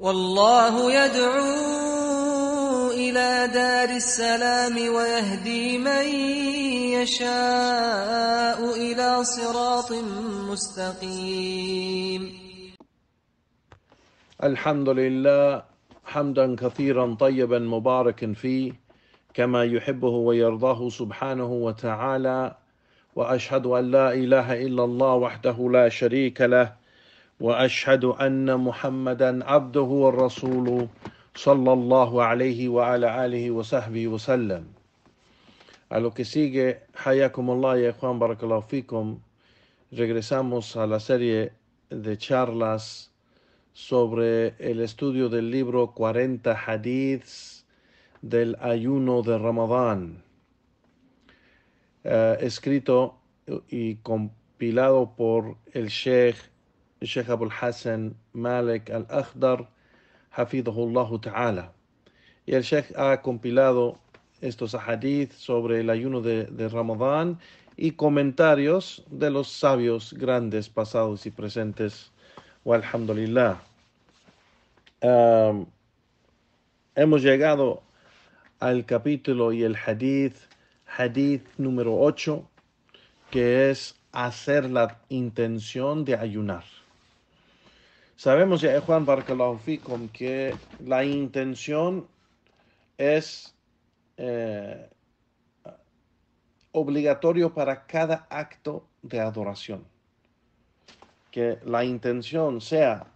والله يدعو إلى دار السلام ويهدي من يشاء إلى صراط مستقيم الحمد لله حمدا كثيرا طيبا مباركا فيه كما يحبه ويرضاه سبحانه وتعالى واشهد ان لا اله الا الله وحده لا شريك له واشهد ان محمدا عبده ورسوله صلى الله عليه وعلى اله وصحبه وسلم A lo que sigue, Hayakumullah y Juan Barakalafikum, regresamos a la serie de charlas sobre el estudio del libro 40 Hadiths del ayuno de Ramadán, eh, escrito y compilado por el Sheikh Sheikh Abul Hassan Malik al-Akhdar, Allah Ta'ala. Y el Sheikh ha compilado estos hadith sobre el ayuno de, Ramadán y comentarios de los sabios grandes pasados y presentes. Walhamdulillah. hemos llegado al capítulo y el hadith, hadith número 8, que es hacer la intención de ayunar. Sabemos ya, eh, Juan con que la intención es eh, obligatorio para cada acto de adoración. Que la intención sea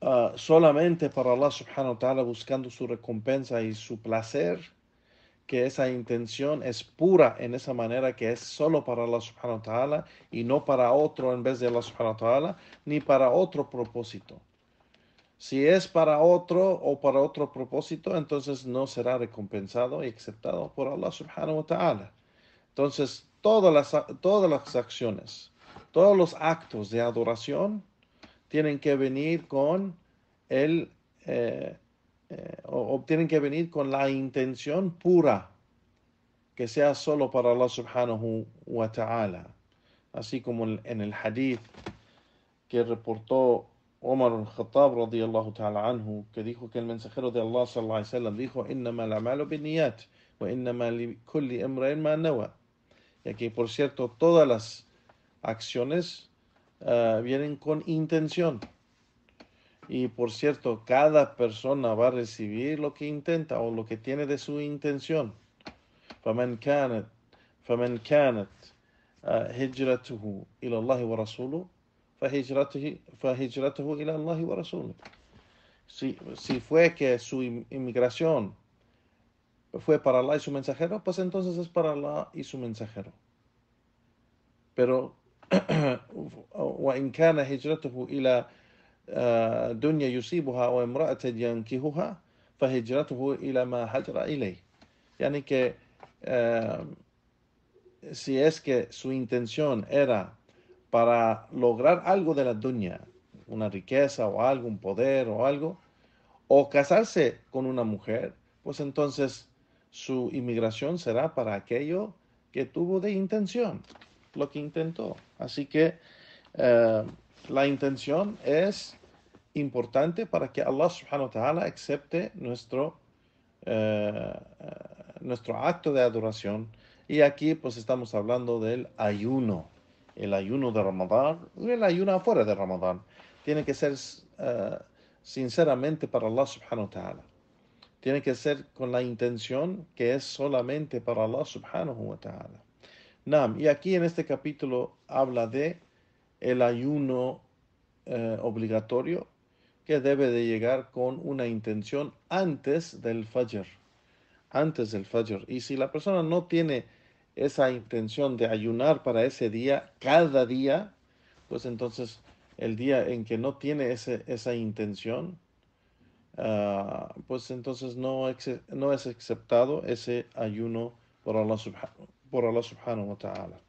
ah, solamente para Allah subhanahu wa ta'ala buscando su recompensa y su placer que esa intención es pura en esa manera que es solo para Allah subhanahu wa ta'ala y no para otro en vez de Allah subhanahu wa ta'ala, ni para otro propósito. Si es para otro o para otro propósito, entonces no será recompensado y aceptado por Allah subhanahu wa ta'ala. Entonces, todas las, todas las acciones, todos los actos de adoración tienen que venir con el eh, o, tienen que venir con la intención pura, que sea solo para Allah subhanahu wa ta'ala. Así como en, el hadith que reportó Omar al-Khattab radiyallahu ta'ala anhu, que dijo que el mensajero de Allah sallallahu alayhi wa sallam dijo, wa kulli ma nawa. Y aquí, por cierto, todas las acciones eh, vienen con intención. Y por cierto, cada persona va a recibir lo que intenta o lo que tiene de su intención. فمن كانت فمن كانت هجرته إلى الله ورسوله فهجرته فهجرته إلى الله ورسوله. Si, si fue que su inmigración fue para Allah y su mensajero, pues entonces es para Allah y su mensajero. Pero en كان hijratuhu ila دنيا يصيبها o que si es que su intención era para lograr algo de la dunya, una riqueza o algo, un poder o algo, o casarse con una mujer, pues entonces su inmigración será para aquello que tuvo de intención, lo que intentó. Así que eh, la intención es importante para que Allah subhanahu wa ta'ala acepte nuestro, eh, nuestro acto de adoración. Y aquí pues estamos hablando del ayuno, el ayuno de Ramadán el ayuno afuera de Ramadán. Tiene que ser eh, sinceramente para Allah subhanahu wa ta'ala. Tiene que ser con la intención que es solamente para Allah subhanahu wa ta'ala. y aquí en este capítulo habla de el ayuno eh, obligatorio que debe de llegar con una intención antes del Fajr. Antes del Fajr. Y si la persona no tiene esa intención de ayunar para ese día, cada día, pues entonces el día en que no tiene esa intención, ah, pues entonces no, no es aceptado ese ayuno por Allah, subhanahu, por Allah wa ta'ala.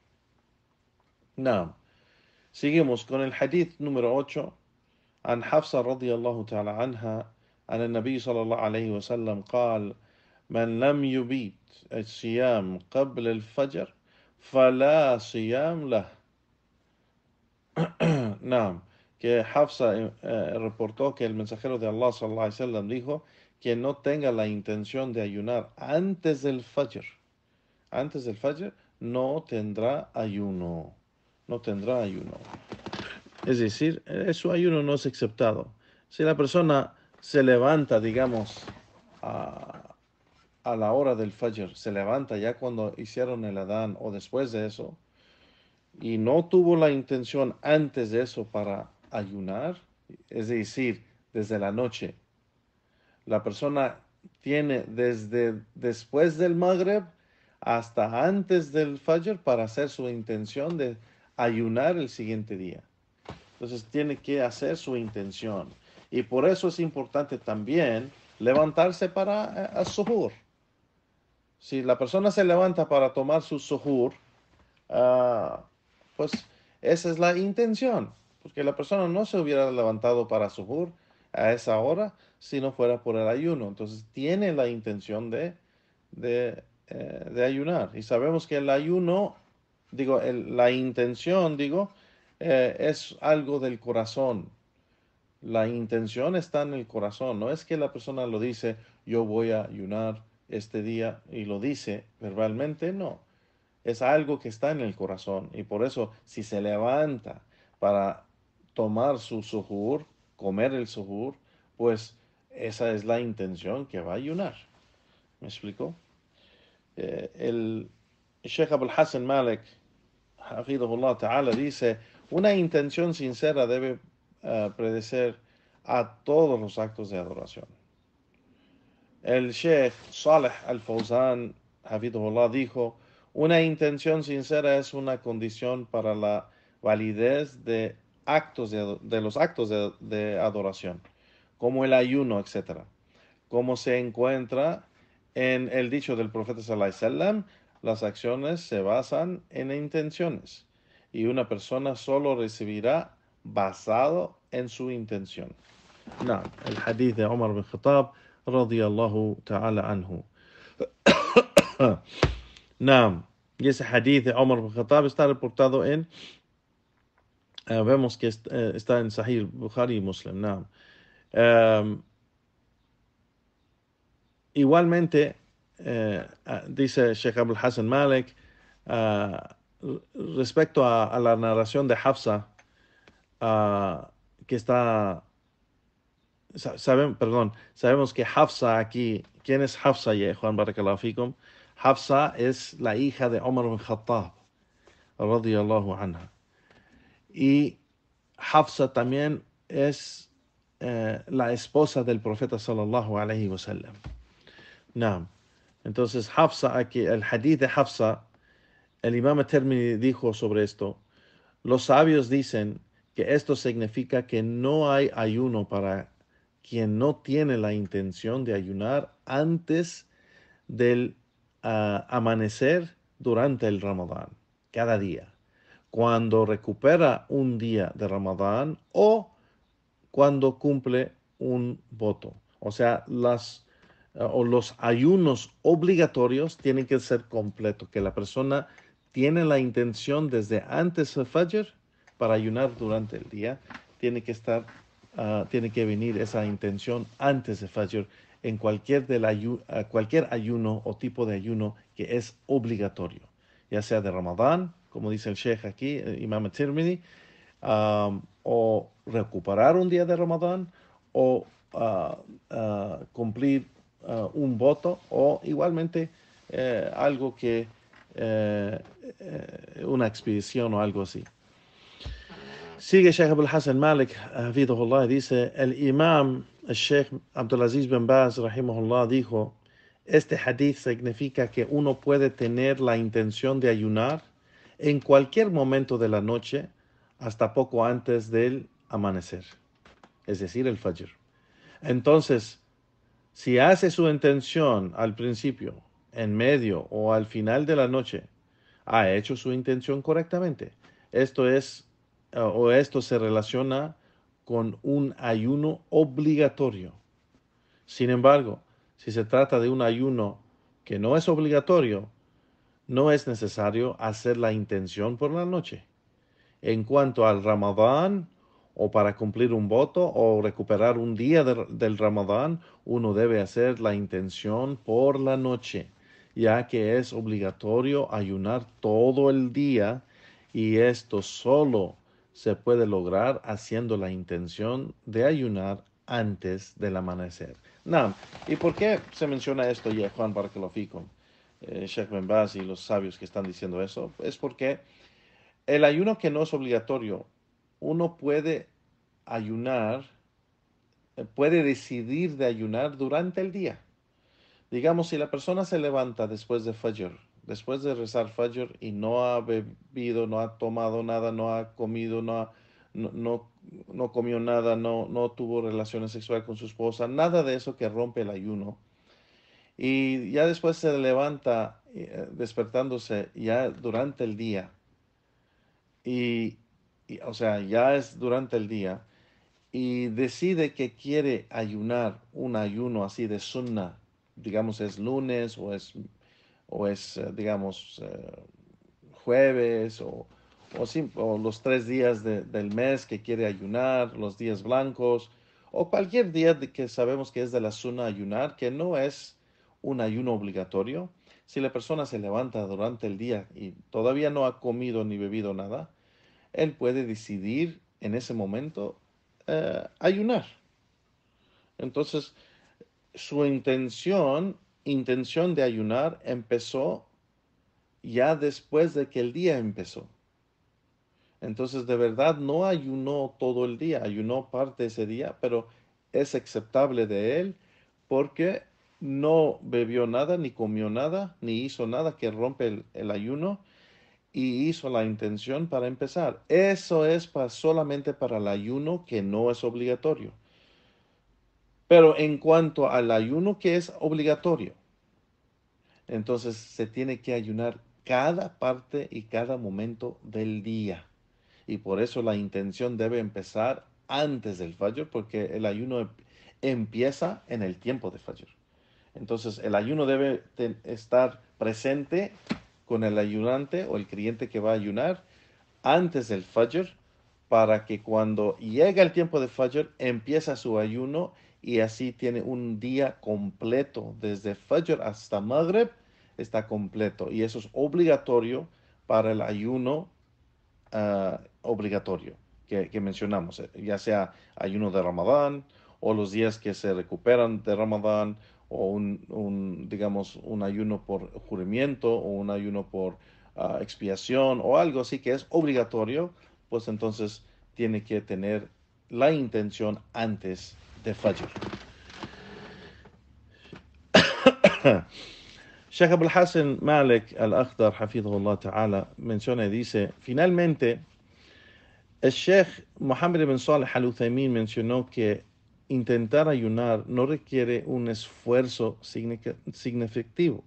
Now, seguimos con el hadith número 8. عن حفصة رضي الله تعالى عنها أن النبي صلى الله عليه وسلم قال من لم يبيت الصيام قبل الفجر فلا صيام له نعم que Hafsa eh, eh, reportó que el mensajero de Allah sallallahu alaihi wasallam dijo que no tenga la intención de ayunar antes del Fajr. Antes del Fajr no tendrá ayuno. No tendrá ayuno. Es decir, su ayuno no es aceptado. Si la persona se levanta, digamos, a, la hora del Fajr, se levanta ya cuando hicieron el Adán o después de eso, y no tuvo la intención antes de eso para ayunar, es decir, desde la noche. La persona tiene desde después del Magreb hasta antes del Fajr para hacer su intención de ayunar el siguiente día. Entonces tiene que hacer su intención. Y por eso es importante también levantarse para eh, sujur. Si la persona se levanta para tomar su suhur, ah, pues esa es la intención. Porque la persona no se hubiera levantado para sujur a esa hora si no fuera por el ayuno. Entonces tiene la intención de, de, eh, ayunar. Y sabemos que el ayuno, digo, la intención, digo, eh, es algo del corazón. La intención está en el corazón. No es que la persona lo dice, yo voy a ayunar este día y lo dice verbalmente, no. Es algo que está en el corazón. Y por eso, si se levanta para tomar su sujur, comer el sujur, pues esa es la intención que va a ayunar. ¿Me explico? Eh, el Sheikh Abul Hassan Malik, Ta'ala, dice, una intención sincera debe eh, predecer a todos los actos de adoración. El Sheikh Saleh al-Fawzan, dijo, una intención sincera es una condición para la validez de, actos de, los actos de, adoración, como el ayuno, etc. Como se encuentra en el dicho del profeta las acciones se basan en intenciones y una persona solo recibirá basado en su intención. El hadith de Omar bin Khattab, radiyallahu ta'ala ta'ala anhu. y ese hadith de Omar bin Khattab está reportado en eh, vemos que eh, está, en Sahih Bukhari Muslim em, igualmente eh, ah, dice Sheikh Abdul Hassan Malik ah, respecto a, la narración de Hafsa, ah, que está, saben, perdón, sabemos que Hafsa aquí, ¿quién es Hafsa, Juan Hafsa es la hija de Omar bin Khattab, anha. Y Hafsa también es eh, la esposa del profeta sallallahu alayhi wasallam. Entonces, Hafsa aquí, el hadith de Hafsa, el Imam Termini dijo sobre esto, los sabios dicen que esto significa que no hay ayuno para quien no tiene la intención de ayunar antes del ah, amanecer durante el Ramadán, cada día. Cuando recupera un día de Ramadán o cuando cumple un voto. O sea, las, ah, o los ayunos obligatorios tienen que ser completos, que la persona tiene la intención desde antes de Fajr para ayunar durante el día, tiene que estar, ah, tiene que venir esa intención antes de Fajr en cualquier, del ayu ah, cualquier ayuno o tipo de ayuno que es obligatorio, ya sea de Ramadán, como dice el Sheikh aquí, el eh, Imam Tirmidhi, o recuperar un día de Ramadán, o ah, cumplir un voto, o igualmente eh, algo que eh, eh, una expedición o algo así. Sigue Sheikh Abdul Hassan Malik, Allah, dice, el imam, Sheikh Abdulaziz bin Baz, rahimahullah, dijo, este hadith significa que uno puede tener la intención de ayunar en cualquier momento de la noche hasta poco antes del amanecer, es decir, el fajr. Entonces, si hace su intención al principio, en medio o al final de la noche, ha hecho su intención correctamente. Esto es, eh, o esto se relaciona con un ayuno obligatorio. Sin embargo, si se trata de un ayuno que no es obligatorio, no es necesario hacer la intención por la noche. En cuanto al ramadán, o para cumplir un voto o recuperar un día del ramadán, uno debe hacer la intención por la noche ya que es obligatorio ayunar todo el día y esto solo se puede lograr haciendo la intención de ayunar antes del amanecer. ¿y por qué se menciona esto ya Juan para que lo fico, Eh, Sheikh y los sabios que están diciendo eso, es porque el ayuno que no es obligatorio, uno puede ayunar, eh, puede decidir de ayunar durante el día. Digamos, si la persona se levanta después de Fajr, después de rezar Fajr y no ha bebido, no ha tomado nada, no ha comido, no, ha, no, no, comió nada, no, no tuvo relaciones sexuales con su esposa, nada de eso que rompe el ayuno. Y ya después se levanta eh, despertándose ya durante el día. y o sea, ya es durante el día. Y decide que quiere ayunar un ayuno así de sunna digamos, es lunes o es, o es eh, digamos, eh, jueves o, los tres días del mes que quiere ayunar, los días blancos, o cualquier día que sabemos que es de la zona ayunar, que no es un ayuno obligatorio. Si la persona se levanta durante el día y todavía no ha comido ni bebido nada, él puede decidir en ese momento eh, ayunar. Entonces, su intención, intención de ayunar empezó ya después de que el día empezó. Entonces, de verdad, no ayunó todo el día, ayunó parte de ese día, pero es aceptable de él porque no bebió nada, ni comió nada, ni hizo nada que rompe el, el ayuno y hizo la intención para empezar. Eso es para, solamente para el ayuno que no es obligatorio. Pero en cuanto al ayuno que es obligatorio, entonces se tiene que ayunar cada parte y cada momento del día. Y por eso la intención debe empezar antes del fallo porque el ayuno em-, empieza en el tiempo de fallo Entonces el ayuno debe estar presente con el ayunante o el cliente que va a ayunar antes del Fajr para que cuando llega el tiempo de Fajr empieza su ayuno y así tiene un día completo, desde Fajr hasta Maghreb está completo y eso es obligatorio para el ayuno ah, obligatorio que, mencionamos, eh, ya sea ayuno de Ramadán o los días que se recuperan de Ramadán o un, digamos, un ayuno por jurimiento o un ayuno por ah, expiación o algo así que es obligatorio, pues entonces tiene que tener la intención antes de Fajr. Sheikh Abul Hassan Malik al Akhtar Hafidullah Ta'ala, menciona y dice, finalmente, el Sheikh Mohammed bin Saleh al-Uthaymin mencionó que intentar ayunar no requiere un esfuerzo significativo,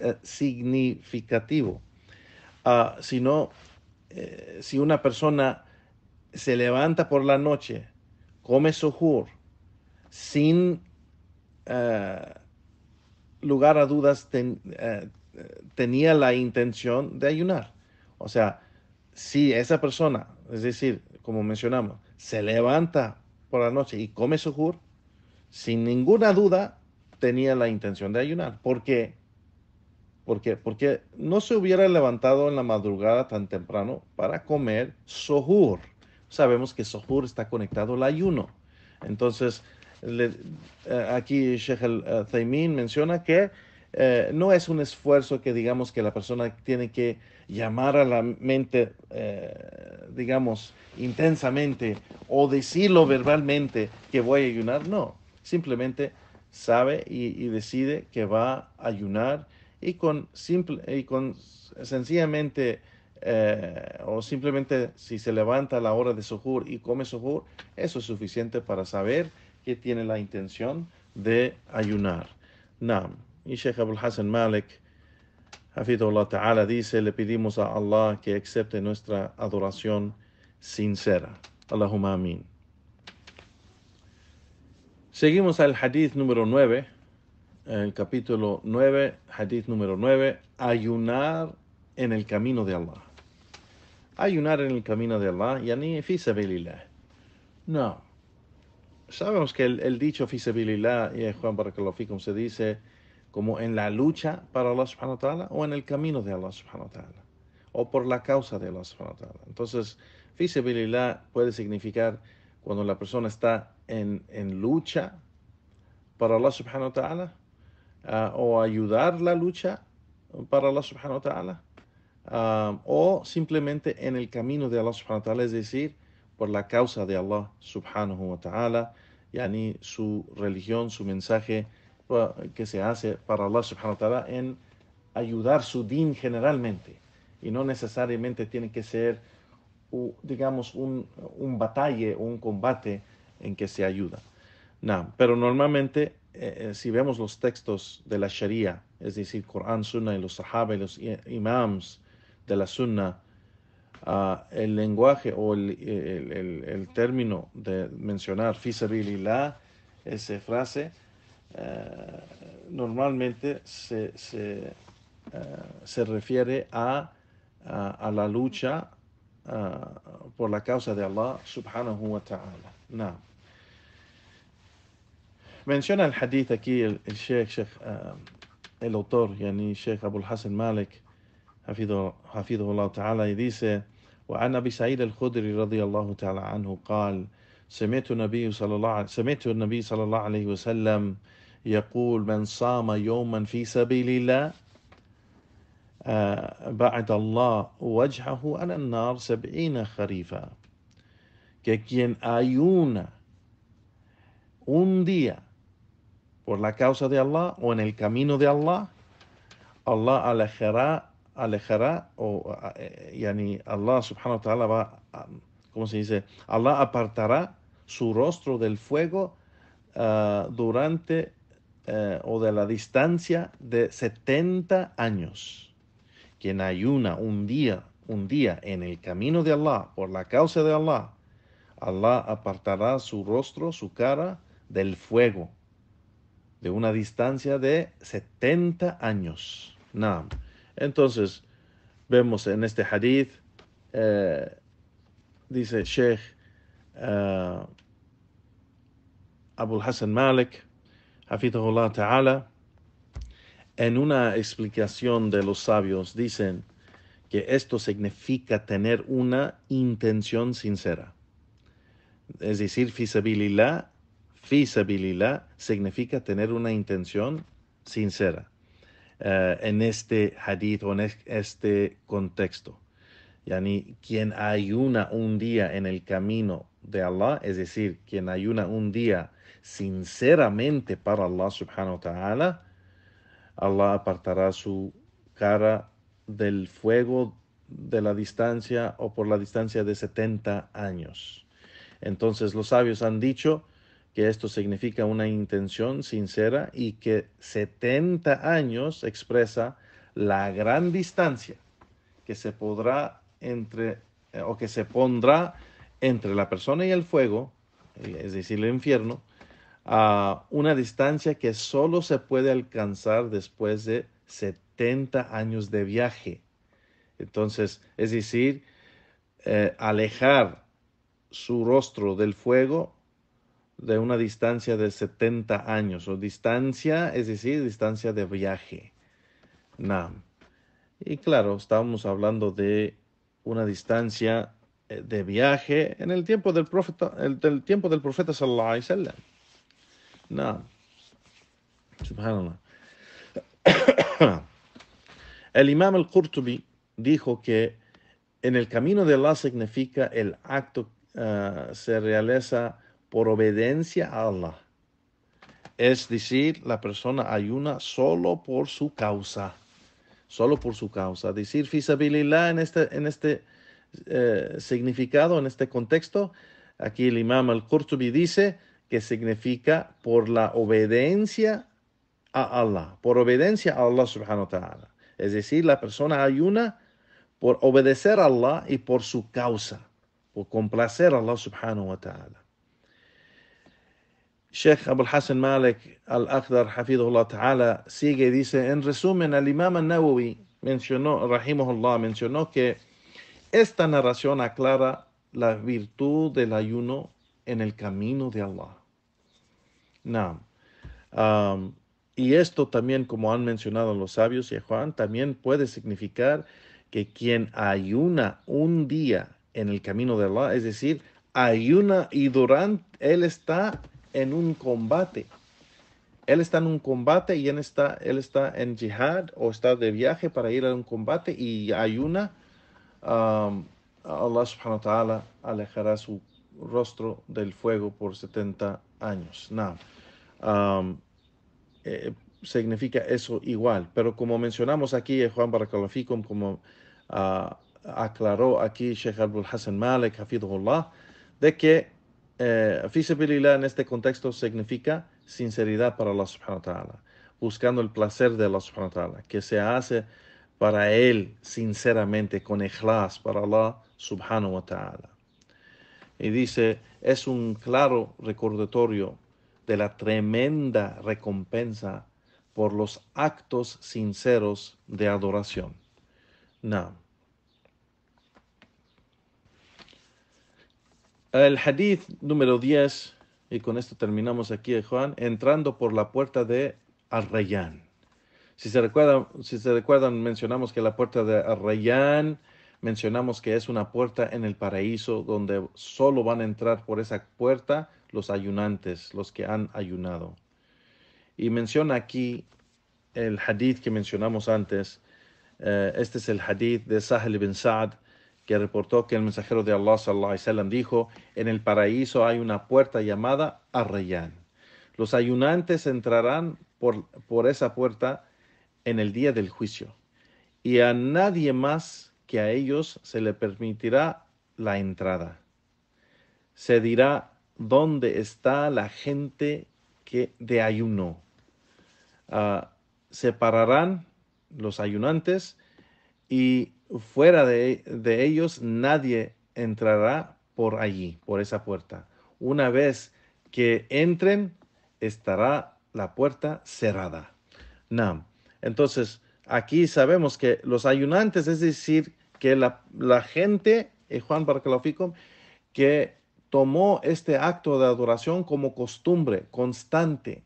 eh, significativo ah, sino eh, si una persona se levanta por la noche, come sujur, sin eh, lugar a dudas eh, tenía la intención de ayunar. O sea, si esa persona, es decir, como mencionamos, se levanta por la noche y come sujur, sin ninguna duda tenía la intención de ayunar. ¿Por qué? Porque, porque no se hubiera levantado en la madrugada tan temprano para comer sojur. Sabemos que sojur está conectado al ayuno. Entonces, eh, aquí Sheikh al eh, menciona que eh, no es un esfuerzo que digamos que la persona tiene que llamar a la mente, digamos, intensamente o decirlo verbalmente que voy a ayunar. No, simplemente sabe y, decide que va a ayunar y con, simple, y con sencillamente o simplemente si se levanta a la hora de sojur y come sojur, eso es suficiente para saber que tiene la intención de ayunar. Nam. Y Sheikh Abul Hassan Malik, Hafidullah Ta'ala, dice, le pedimos a Allah que acepte nuestra adoración sincera. Allahumma amin. Seguimos al hadith número 9, el capítulo 9, hadith número 9, ayunar en el camino de Allah. Ayunar en el camino de Allah, yani fi sabilillah. No, sabemos que el, dicho fisebilillah y Juan Barakalofikum se dice como en la lucha para Allah subhanahu wa ta'ala o en el camino de Allah subhanahu wa ta'ala o por la causa de Allah subhanahu wa ta'ala. Entonces, puede significar cuando la persona está en, lucha para Allah subhanahu wa ta'ala ah, o ayudar la lucha para Allah subhanahu wa ta'ala ah, o simplemente en el camino de Allah subhanahu wa ta'ala, es decir, por la causa de Allah subhanahu wa ta'ala, ni su religión, su mensaje eh, que se hace para Allah subhanahu wa ta'ala en ayudar su din generalmente. Y no necesariamente tiene que ser, digamos, un, un batalle o un combate en que se ayuda. No, pero normalmente, eh, eh, si vemos los textos de la Sharia, es decir, Corán, Sunna y los Sahaba y los imams de la Sunna, el lenguaje o el, el, término de mencionar la esa frase, eh, normalmente se, se, eh, se refiere a, a, la lucha eh, por la causa de Allah subhanahu wa ta'ala. No. menciona el hadith aquí el, sheikh, sheikh el autor, yani Sheikh Abul Hassan Malik, Hafido, Allah Ta'ala, y dice, وعن ابي سعيد الخدري رضي الله تعالى عنه قال سمعت النبي صلى الله عليه سمعت النبي صلى الله عليه وسلم يقول من صام يوما في سبيل الله آه، بعد الله وجهه على النار سبعين خريفا Que quien ayuna un día por la causa de Allah o en el camino de Allah, Allah alejara alejará o eh, eh, yani Allah subhanahu wa ta'ala va ¿cómo se dice? Allah apartará su rostro del fuego ah, durante eh, o de la distancia de 70 años. Quien ayuna un día, un día en el camino de Allah, por la causa de Allah, Allah apartará su rostro, su cara del fuego de una distancia de 70 años. nada entonces, vemos en este hadith, eh, dice Sheikh eh, Abul Hassan Malik, Hafizahullah Ta'ala, en una explicación de los sabios dicen que esto significa tener una intención sincera. Es decir, fisabilillah, fisabilillah significa tener una intención sincera. Eh, en este hadith o en este contexto. ni quien ayuna un día en el camino de Allah, es decir, quien ayuna un día sinceramente para Allah subhanahu wa ta'ala, Allah apartará su cara del fuego de la distancia o por la distancia de 70 años. Entonces los sabios han dicho, que esto significa una intención sincera y que 70 años expresa la gran distancia que se podrá entre eh, o que se pondrá entre la persona y el fuego, eh, es decir, el infierno, a una distancia que solo se puede alcanzar después de 70 años de viaje. Entonces, es decir, eh, alejar su rostro del fuego de una distancia de 70 años, o distancia, es decir, distancia de viaje. Y claro, estábamos hablando de una distancia eh, de viaje en el tiempo del profeta, el, del tiempo del profeta sallallahu alaihi Subhanallah. el Imam al-Qurtubi dijo que en el camino de Allah significa el acto ah, se realiza por obediencia a Allah. Es decir, la persona ayuna solo por su causa, solo por su causa. Decir fisabilillah en este, en este eh, significado, en este contexto, aquí el imam al-Qurtubi dice que significa por la obediencia a Allah, por obediencia a Allah subhanahu wa ta'ala. Es decir, la persona ayuna por obedecer a Allah y por su causa, por complacer a Allah subhanahu wa ta'ala. Sheikh Abul Hassan Malik al-Akhdar, Hafidullah Ta'ala, sigue y dice, en resumen, al Imam al-Nawawi mencionó, rahimahullah, mencionó que esta narración aclara la virtud del ayuno en el camino de Allah. y esto también, como han mencionado los sabios y Juan, también puede significar que quien ayuna un día en el camino de Allah, es decir, ayuna y durante, él está en un combate. Él está en un combate y él está, él está en jihad o está de viaje para ir a un combate y ayuna. una. Um, Allah subhanahu wa ta'ala alejará su rostro del fuego por 70 años. Um, eh, significa eso igual, pero como mencionamos aquí, eh, Juan Barakalafikum, como ah, aclaró aquí Sheikh Abdul Hassan Malik, Hafidullah, de que eh, en este contexto significa sinceridad para Allah subhanahu ta'ala, buscando el placer de Allah subhanahu que se hace para Él sinceramente, con ikhlas para Allah subhanahu wa ta'ala. Y dice, es un claro recordatorio de la tremenda recompensa por los actos sinceros de adoración. Naam. El hadith número 10, y con esto terminamos aquí, eh, Juan, entrando por la puerta de Arrayán. Si se recuerdan, si se recuerdan mencionamos que la puerta de Arrayán, mencionamos que es una puerta en el paraíso donde solo van a entrar por esa puerta los ayunantes, los que han ayunado. Y menciona aquí el hadith que mencionamos antes. Eh, este es el hadith de Sahel ibn Sa'd que reportó que el mensajero de Allah sallallahu alaihi dijo, en el paraíso hay una puerta llamada Arrayán. Los ayunantes entrarán por, por esa puerta en el día del juicio, y a nadie más que a ellos se le permitirá la entrada. Se dirá, ¿dónde está la gente que de ayuno? Ah, separarán los ayunantes y fuera de, ellos nadie entrará por allí, por esa puerta. Una vez que entren, estará la puerta cerrada. Nam. Entonces, aquí sabemos que los ayunantes, es decir, que la, gente, eh, Juan Barcalaficum, que tomó este acto de adoración como costumbre constante,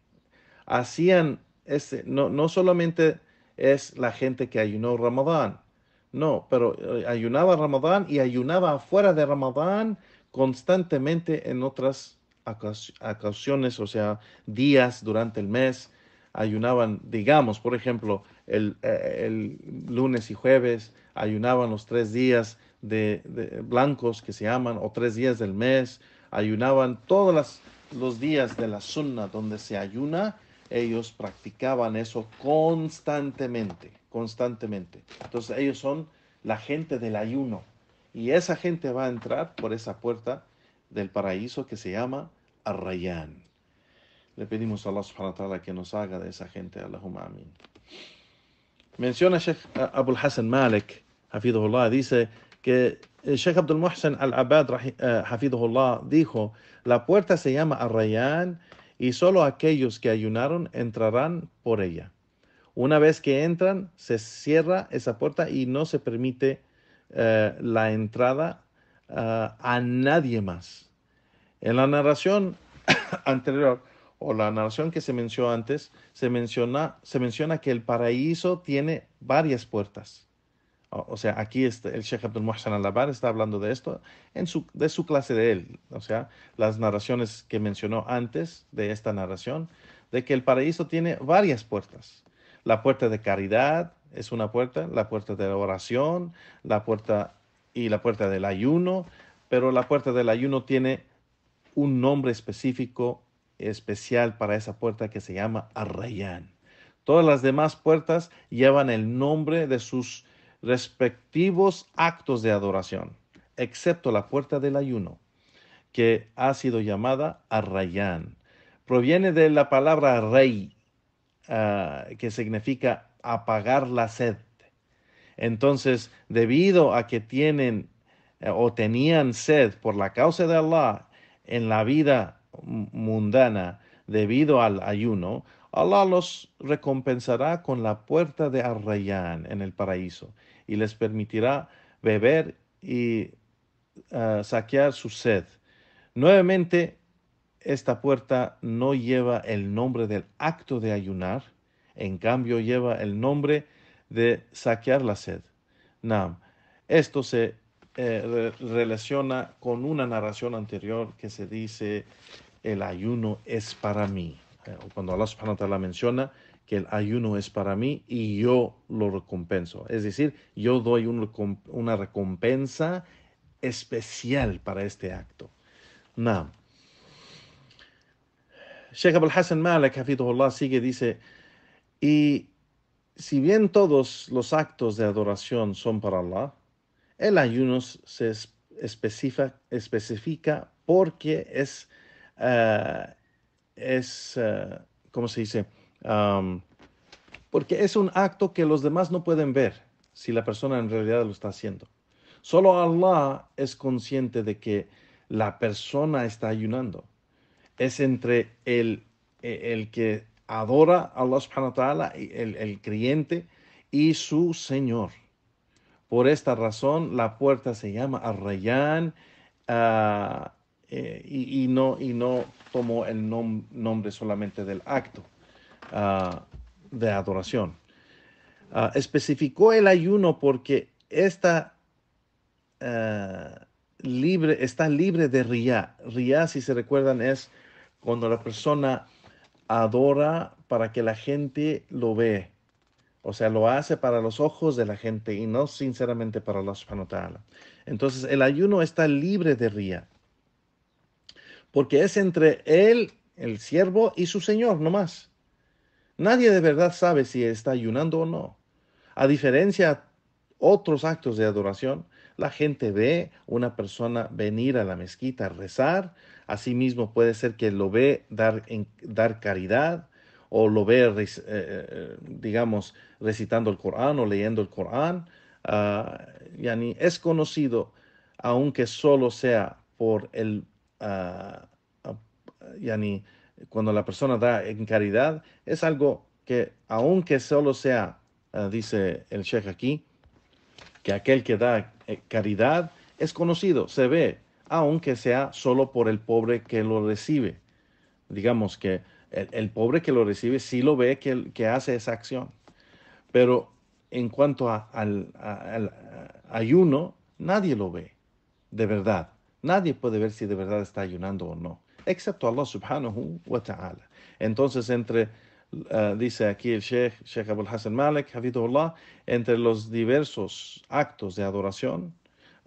hacían, ese no, no solamente es la gente que ayunó Ramadán, no, pero eh, ayunaba Ramadán y ayunaba afuera de Ramadán constantemente en otras ocasiones, o sea, días durante el mes. Ayunaban, digamos, por ejemplo, eh, el, lunes y jueves, ayunaban los tres días de, de, blancos que se llaman, o tres días del mes, ayunaban todos los días de la sunna donde se ayuna, ellos practicaban eso constantemente constantemente. Entonces ellos son la gente del ayuno. Y esa gente va a entrar por esa puerta del paraíso que se llama Arrayán. Le pedimos a Allah subhanahu wa ta'ala que nos haga de esa gente. Allahumma Menciona Sheikh Abul Hassan Malik, Hafidullah, dice que eh, Sheikh Abdul Muhsin Al-Abad, eh, Hafidullah, dijo, la puerta se llama Arrayán y solo aquellos que ayunaron entrarán por ella. Una vez que entran, se cierra esa puerta y no se permite eh, la entrada eh, a nadie más. En la narración anterior, o la narración que se mencionó antes, se menciona, se menciona que el paraíso tiene varias puertas. O, sea, aquí este, el Sheikh Abdul Muhsin al está hablando de esto en su, de su clase de él. O sea, las narraciones que mencionó antes de esta narración, de que el paraíso tiene varias puertas. La puerta de caridad es una puerta, la puerta de la oración, la puerta y la puerta del ayuno, pero la puerta del ayuno tiene un nombre específico, especial para esa puerta que se llama Arrayán. Todas las demás puertas llevan el nombre de sus respectivos actos de adoración, excepto la puerta del ayuno, que ha sido llamada Arrayán. Proviene de la palabra rey, Ah, que significa apagar la sed. Entonces, debido a que tienen eh, o tenían sed por la causa de Allah en la vida mundana, debido al ayuno, Allah los recompensará con la puerta de Arrayán en el paraíso y les permitirá beber y ah, saquear su sed. Nuevamente, esta puerta no lleva el nombre del acto de ayunar, en cambio lleva el nombre de saquear la sed. Nam. Esto se eh, relaciona con una narración anterior que se dice el ayuno es para mí. Eh, cuando Allah subhanahu wa ta'ala menciona que el ayuno es para mí y yo lo recompenso. Es decir, yo doy una recompensa especial para este acto. Nam. Sheikh Hassan sigue, dice, y si bien todos los actos de adoración son para Allah, el ayuno se especifica, porque es, eh, es eh, ¿cómo se dice? porque es un acto que los demás no pueden ver si la persona en realidad lo está haciendo. Solo Allah es consciente de que la persona está ayunando es entre el, e, el que adora a Allah subhanahu wa ta'ala, el, el creyente y su Señor. Por esta razón, la puerta se llama Arrayán ah, eh, y, no, y no tomó el nombre solamente del acto ah, de adoración. Ah, especificó el ayuno porque libre, está libre de Riyá. Riyá, si se recuerdan, es cuando la persona adora para que la gente lo ve. O sea, lo hace para los ojos de la gente y no sinceramente para Allah subhanahu Entonces, el ayuno está libre de ría. Porque es entre él, el siervo, y su Señor, nomás. Nadie de verdad sabe si está ayunando o no. A diferencia de otros actos de adoración, la gente ve una persona venir a la mezquita a rezar, Asimismo, puede ser que lo ve dar, en, dar caridad o lo ve, eh, eh, digamos, recitando el Corán o leyendo el Corán. Ah, yani es conocido, aunque solo sea por el, ah, ah, yani, cuando la persona da en caridad, es algo que aunque solo sea, dice el Sheikh aquí, que aquel que da eh, caridad es conocido, se ve, aunque sea solo por el pobre que lo recibe. Digamos que el, pobre que lo recibe sí lo ve que, hace esa acción. Pero en cuanto al, ayuno, nadie lo ve, de verdad. Nadie puede ver si de verdad está ayunando o no, excepto Allah subhanahu wa ta'ala. Entonces, entre, ah, dice aquí el Sheikh, Sheikh Abul Hassan Malik, Hafidullah, entre los diversos actos de adoración,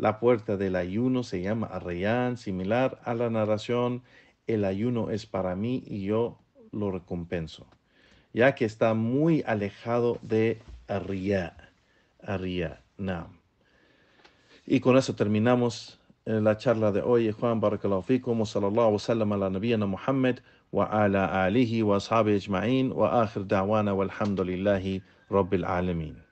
la puerta del ayuno se llama Arrayán, similar a la narración El ayuno es para mí y yo lo recompenso, ya que está muy alejado de Arriá, Arriá Nam. Y con eso terminamos eh, la charla de hoy. Juan Barakallahu fikum, sallallahu sallam ala nabiyana Muhammad wa ala alihi wa ashabi ajma'in wa akhir da'wana walhamdulillahi alamin.